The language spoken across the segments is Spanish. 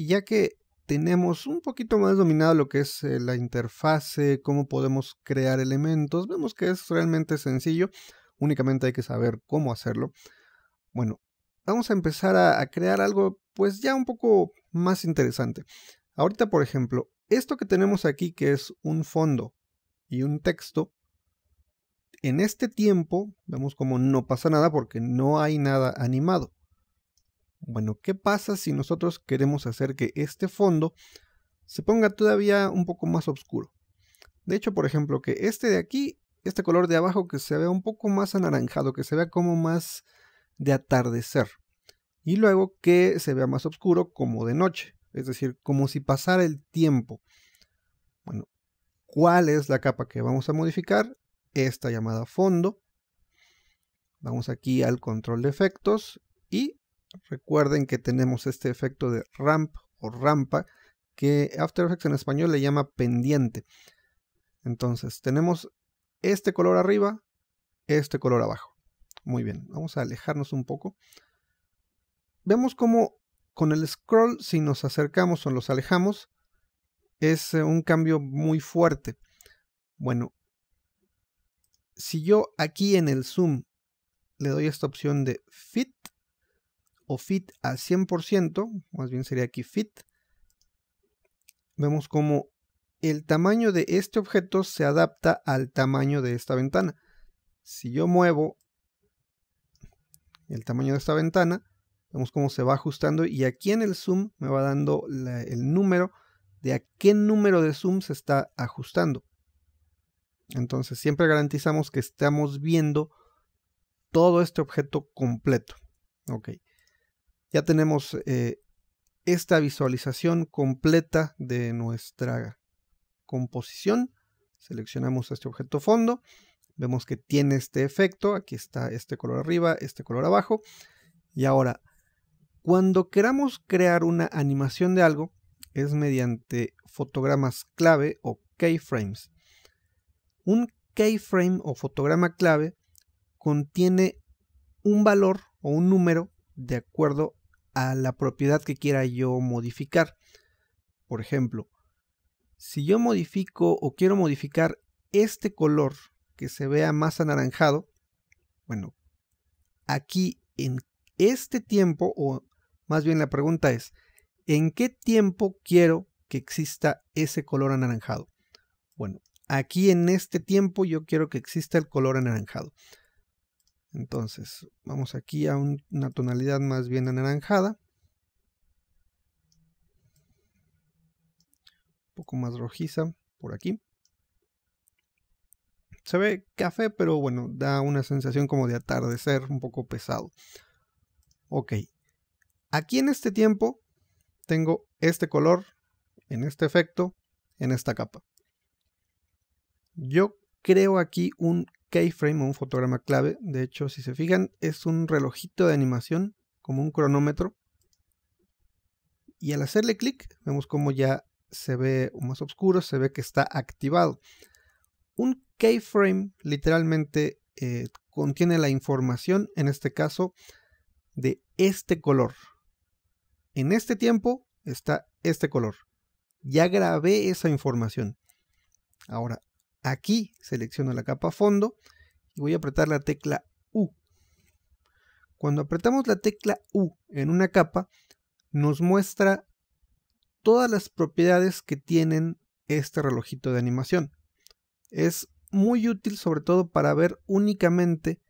Y ya que tenemos un poquito más dominado lo que es eh, la interfase, cómo podemos crear elementos, vemos que es realmente sencillo, únicamente hay que saber cómo hacerlo. Bueno, vamos a empezar a, a crear algo pues ya un poco más interesante. Ahorita, por ejemplo, esto que tenemos aquí que es un fondo y un texto, en este tiempo vemos como no pasa nada porque no hay nada animado. Bueno, ¿qué pasa si nosotros queremos hacer que este fondo se ponga todavía un poco más oscuro? De hecho, por ejemplo, que este de aquí, este color de abajo que se vea un poco más anaranjado, que se vea como más de atardecer. Y luego que se vea más oscuro como de noche, es decir, como si pasara el tiempo. Bueno, ¿cuál es la capa que vamos a modificar? Esta llamada fondo. Vamos aquí al control de efectos y Recuerden que tenemos este efecto de ramp o rampa que After Effects en español le llama pendiente. Entonces, tenemos este color arriba, este color abajo. Muy bien, vamos a alejarnos un poco. Vemos cómo con el scroll, si nos acercamos o nos alejamos, es eh, un cambio muy fuerte. Bueno, si yo aquí en el zoom le doy esta opción de fit, o fit a 100%, más bien sería aquí fit, vemos como el tamaño de este objeto se adapta al tamaño de esta ventana. Si yo muevo el tamaño de esta ventana, vemos cómo se va ajustando y aquí en el zoom me va dando el número de a qué número de zoom se está ajustando. Entonces siempre garantizamos que estamos viendo todo este objeto completo. Okay ya tenemos eh, esta visualización completa de nuestra composición. Seleccionamos este objeto fondo, vemos que tiene este efecto, aquí está este color arriba, este color abajo. Y ahora, cuando queramos crear una animación de algo, es mediante fotogramas clave o keyframes. Un keyframe o fotograma clave contiene un valor o un número de acuerdo a la propiedad que quiera yo modificar. Por ejemplo, si yo modifico o quiero modificar este color que se vea más anaranjado, bueno, aquí en este tiempo, o más bien la pregunta es, ¿en qué tiempo quiero que exista ese color anaranjado? Bueno, aquí en este tiempo yo quiero que exista el color anaranjado. Entonces, vamos aquí a una tonalidad más bien anaranjada. Un poco más rojiza por aquí. Se ve café, pero bueno, da una sensación como de atardecer, un poco pesado. Ok. Aquí en este tiempo tengo este color, en este efecto, en esta capa. Yo creo aquí un keyframe o un fotograma clave. De hecho, si se fijan, es un relojito de animación, como un cronómetro. Y al hacerle clic, vemos como ya se ve más oscuro, se ve que está activado. Un keyframe literalmente eh, contiene la información, en este caso, de este color. En este tiempo está este color. Ya grabé esa información. Ahora, Aquí selecciono la capa fondo y voy a apretar la tecla U. Cuando apretamos la tecla U en una capa, nos muestra todas las propiedades que tienen este relojito de animación. Es muy útil sobre todo para ver únicamente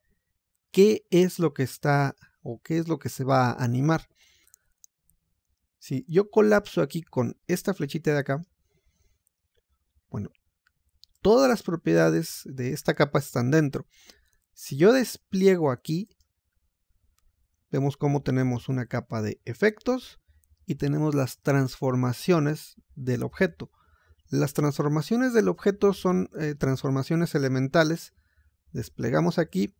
qué es lo que está o qué es lo que se va a animar. Si yo colapso aquí con esta flechita de acá, bueno, todas las propiedades de esta capa están dentro. Si yo despliego aquí, vemos cómo tenemos una capa de efectos y tenemos las transformaciones del objeto. Las transformaciones del objeto son eh, transformaciones elementales. Desplegamos aquí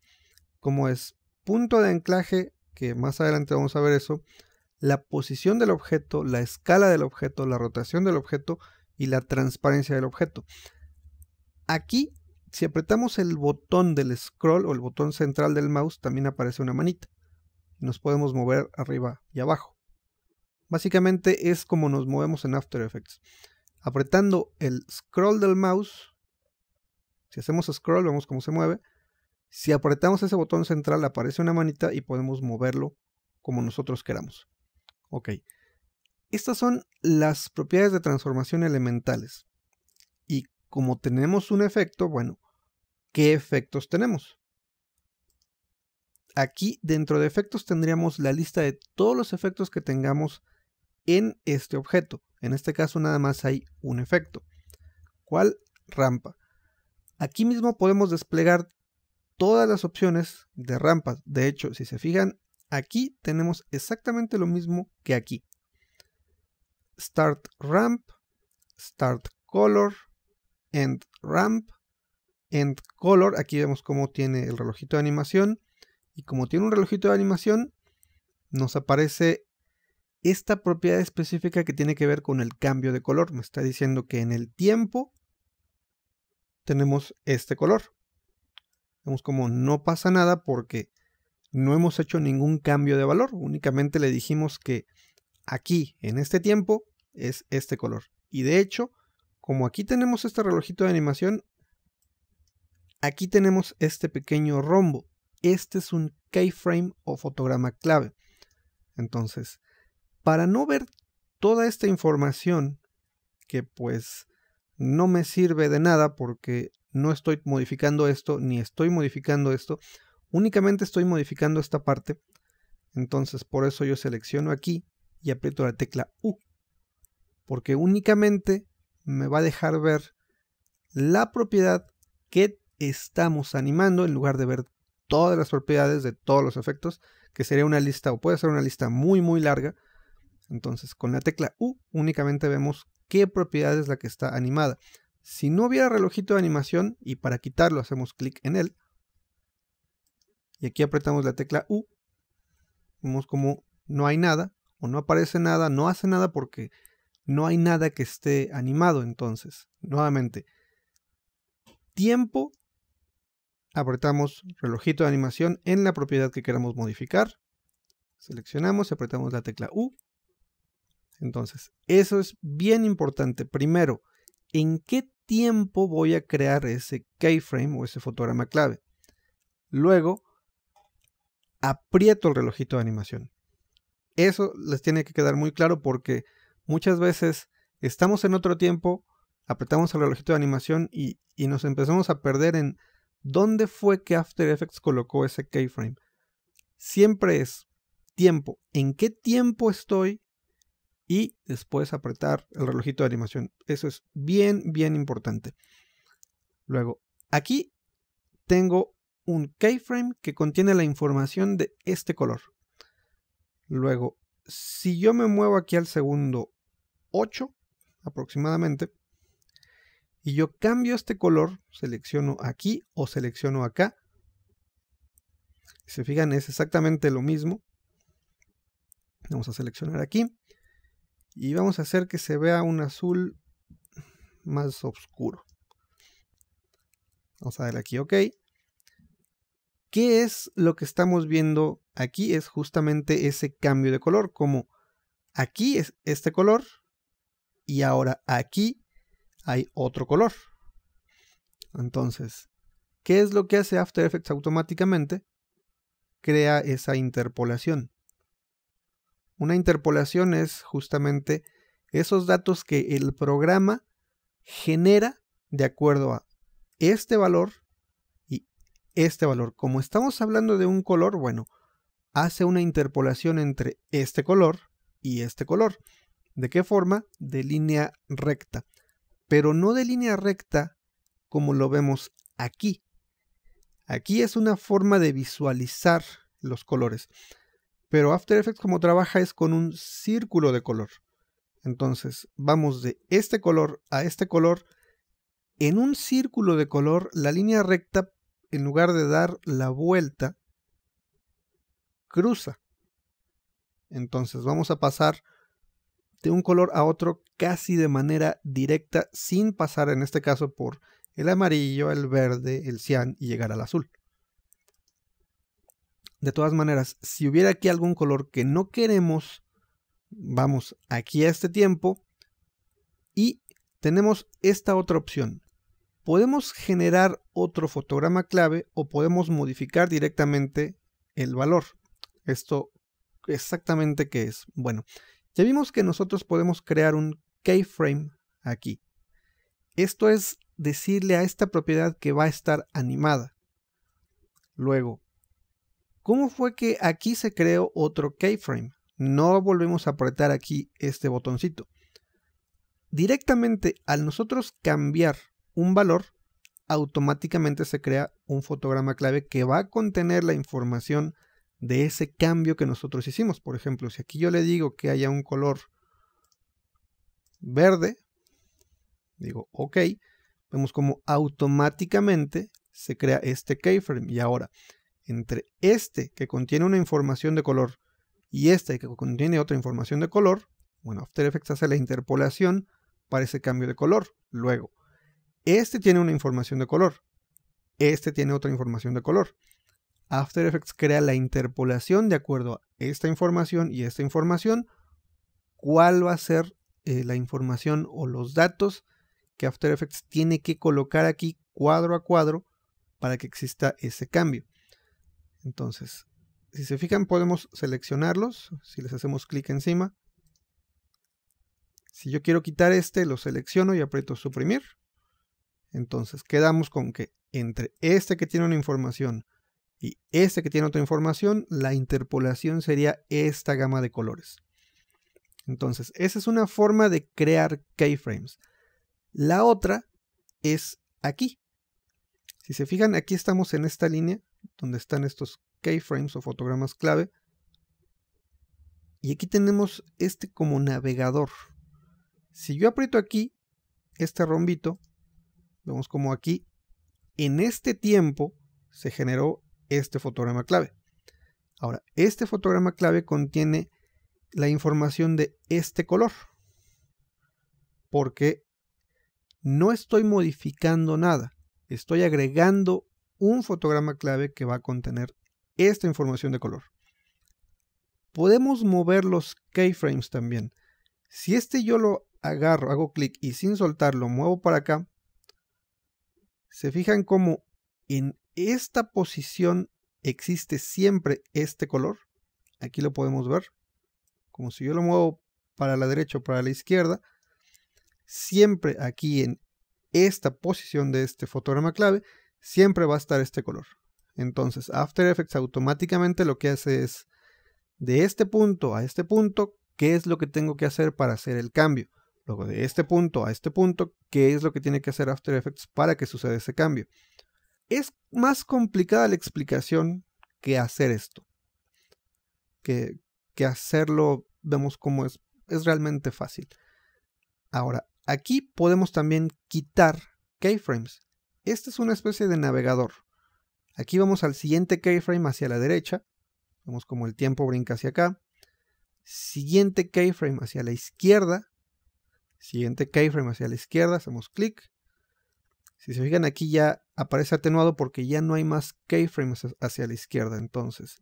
como es punto de anclaje, que más adelante vamos a ver eso, la posición del objeto, la escala del objeto, la rotación del objeto y la transparencia del objeto. Aquí, si apretamos el botón del scroll o el botón central del mouse, también aparece una manita. Nos podemos mover arriba y abajo. Básicamente es como nos movemos en After Effects. Apretando el scroll del mouse, si hacemos scroll vemos cómo se mueve. Si apretamos ese botón central aparece una manita y podemos moverlo como nosotros queramos. Ok. Estas son las propiedades de transformación elementales como tenemos un efecto, bueno, ¿qué efectos tenemos? Aquí dentro de efectos tendríamos la lista de todos los efectos que tengamos en este objeto. En este caso nada más hay un efecto. ¿Cuál? Rampa. Aquí mismo podemos desplegar todas las opciones de rampas. De hecho, si se fijan, aquí tenemos exactamente lo mismo que aquí. Start Ramp, Start Color, End ramp, and color. Aquí vemos cómo tiene el relojito de animación. Y como tiene un relojito de animación, nos aparece esta propiedad específica que tiene que ver con el cambio de color. Me está diciendo que en el tiempo tenemos este color. Vemos como no pasa nada porque no hemos hecho ningún cambio de valor. Únicamente le dijimos que aquí, en este tiempo, es este color. Y de hecho, como aquí tenemos este relojito de animación, aquí tenemos este pequeño rombo. Este es un keyframe o fotograma clave. Entonces, para no ver toda esta información, que pues no me sirve de nada porque no estoy modificando esto, ni estoy modificando esto, únicamente estoy modificando esta parte. Entonces, por eso yo selecciono aquí y aprieto la tecla U, porque únicamente me va a dejar ver la propiedad que estamos animando en lugar de ver todas las propiedades de todos los efectos, que sería una lista o puede ser una lista muy muy larga. Entonces con la tecla U únicamente vemos qué propiedad es la que está animada. Si no hubiera relojito de animación y para quitarlo hacemos clic en él y aquí apretamos la tecla U, vemos como no hay nada o no aparece nada, no hace nada porque no hay nada que esté animado entonces. Nuevamente, tiempo, apretamos relojito de animación en la propiedad que queramos modificar, seleccionamos y apretamos la tecla U. Entonces, eso es bien importante. Primero, ¿en qué tiempo voy a crear ese keyframe o ese fotograma clave? Luego, aprieto el relojito de animación. Eso les tiene que quedar muy claro porque Muchas veces estamos en otro tiempo, apretamos el relojito de animación y, nos empezamos a perder en dónde fue que After Effects colocó ese keyframe. Siempre es tiempo, en qué tiempo estoy y después apretar el relojito de animación. Eso es bien, bien importante. Luego, aquí tengo un keyframe que contiene la información de este color. Luego, si yo me muevo aquí al segundo 8 aproximadamente. Y yo cambio este color, selecciono aquí o selecciono acá. Si se fijan, es exactamente lo mismo. Vamos a seleccionar aquí. Y vamos a hacer que se vea un azul más oscuro. Vamos a dar aquí OK. ¿Qué es lo que estamos viendo aquí? Es justamente ese cambio de color. Como aquí es este color, y ahora aquí hay otro color. Entonces, ¿qué es lo que hace After Effects automáticamente? Crea esa interpolación. Una interpolación es justamente esos datos que el programa genera de acuerdo a este valor y este valor. Como estamos hablando de un color, bueno, hace una interpolación entre este color y este color. ¿De qué forma? De línea recta. Pero no de línea recta como lo vemos aquí. Aquí es una forma de visualizar los colores. Pero After Effects como trabaja es con un círculo de color. Entonces vamos de este color a este color. En un círculo de color, la línea recta, en lugar de dar la vuelta, cruza. Entonces vamos a pasar de un color a otro casi de manera directa sin pasar en este caso por el amarillo, el verde, el cian y llegar al azul. De todas maneras, si hubiera aquí algún color que no queremos, vamos aquí a este tiempo y tenemos esta otra opción. Podemos generar otro fotograma clave o podemos modificar directamente el valor. Esto exactamente qué es. Bueno, ya vimos que nosotros podemos crear un keyframe aquí. Esto es decirle a esta propiedad que va a estar animada. Luego, ¿cómo fue que aquí se creó otro keyframe? No volvemos a apretar aquí este botoncito. Directamente al nosotros cambiar un valor, automáticamente se crea un fotograma clave que va a contener la información de ese cambio que nosotros hicimos. Por ejemplo, si aquí yo le digo que haya un color verde, digo OK, vemos como automáticamente se crea este keyframe. Y ahora, entre este que contiene una información de color y este que contiene otra información de color, bueno, After Effects hace la interpolación para ese cambio de color. Luego, este tiene una información de color, este tiene otra información de color. After Effects crea la interpolación de acuerdo a esta información y esta información, cuál va a ser eh, la información o los datos que After Effects tiene que colocar aquí cuadro a cuadro para que exista ese cambio. Entonces, si se fijan, podemos seleccionarlos, si les hacemos clic encima. Si yo quiero quitar este, lo selecciono y aprieto suprimir. Entonces, quedamos con que entre este que tiene una información y este que tiene otra información, la interpolación sería esta gama de colores. Entonces, esa es una forma de crear keyframes. La otra es aquí. Si se fijan, aquí estamos en esta línea donde están estos keyframes o fotogramas clave. Y aquí tenemos este como navegador. Si yo aprieto aquí este rombito, vemos como aquí, en este tiempo se generó este fotograma clave. Ahora, este fotograma clave contiene la información de este color, porque no estoy modificando nada, estoy agregando un fotograma clave que va a contener esta información de color. Podemos mover los keyframes también. Si este yo lo agarro, hago clic y sin soltarlo muevo para acá, se fijan cómo en esta posición existe siempre este color. Aquí lo podemos ver. Como si yo lo muevo para la derecha o para la izquierda, siempre aquí en esta posición de este fotograma clave, siempre va a estar este color. Entonces After Effects automáticamente lo que hace es, de este punto a este punto, ¿qué es lo que tengo que hacer para hacer el cambio? Luego de este punto a este punto, ¿qué es lo que tiene que hacer After Effects para que suceda ese cambio? Es más complicada la explicación que hacer esto. Que, hacerlo, vemos cómo es, es realmente fácil. Ahora, aquí podemos también quitar keyframes. Este es una especie de navegador. Aquí vamos al siguiente keyframe hacia la derecha. Vemos como el tiempo brinca hacia acá. Siguiente keyframe hacia la izquierda. Siguiente keyframe hacia la izquierda. Hacemos clic. Si se fijan aquí ya aparece atenuado porque ya no hay más keyframes hacia la izquierda entonces.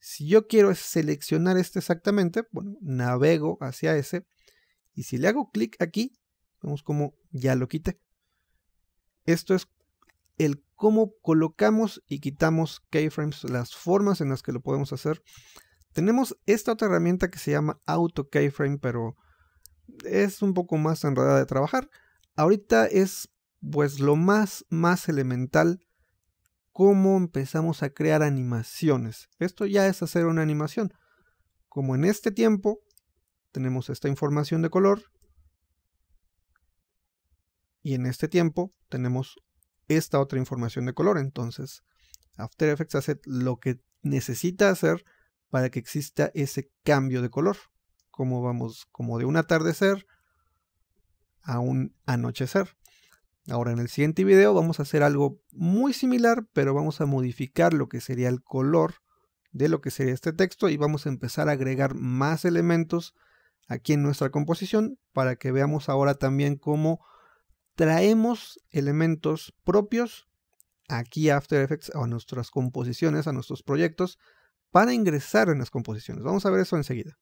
Si yo quiero seleccionar este exactamente, bueno, navego hacia ese y si le hago clic aquí, vemos como ya lo quité. Esto es el cómo colocamos y quitamos keyframes, las formas en las que lo podemos hacer. Tenemos esta otra herramienta que se llama Auto Keyframe, pero es un poco más enredada de trabajar. Ahorita es pues lo más, más elemental, cómo empezamos a crear animaciones. Esto ya es hacer una animación. Como en este tiempo tenemos esta información de color y en este tiempo tenemos esta otra información de color. Entonces, After Effects hace lo que necesita hacer para que exista ese cambio de color. Como vamos, como de un atardecer a un anochecer. Ahora en el siguiente video vamos a hacer algo muy similar, pero vamos a modificar lo que sería el color de lo que sería este texto y vamos a empezar a agregar más elementos aquí en nuestra composición para que veamos ahora también cómo traemos elementos propios aquí a After Effects a nuestras composiciones, a nuestros proyectos para ingresar en las composiciones. Vamos a ver eso enseguida.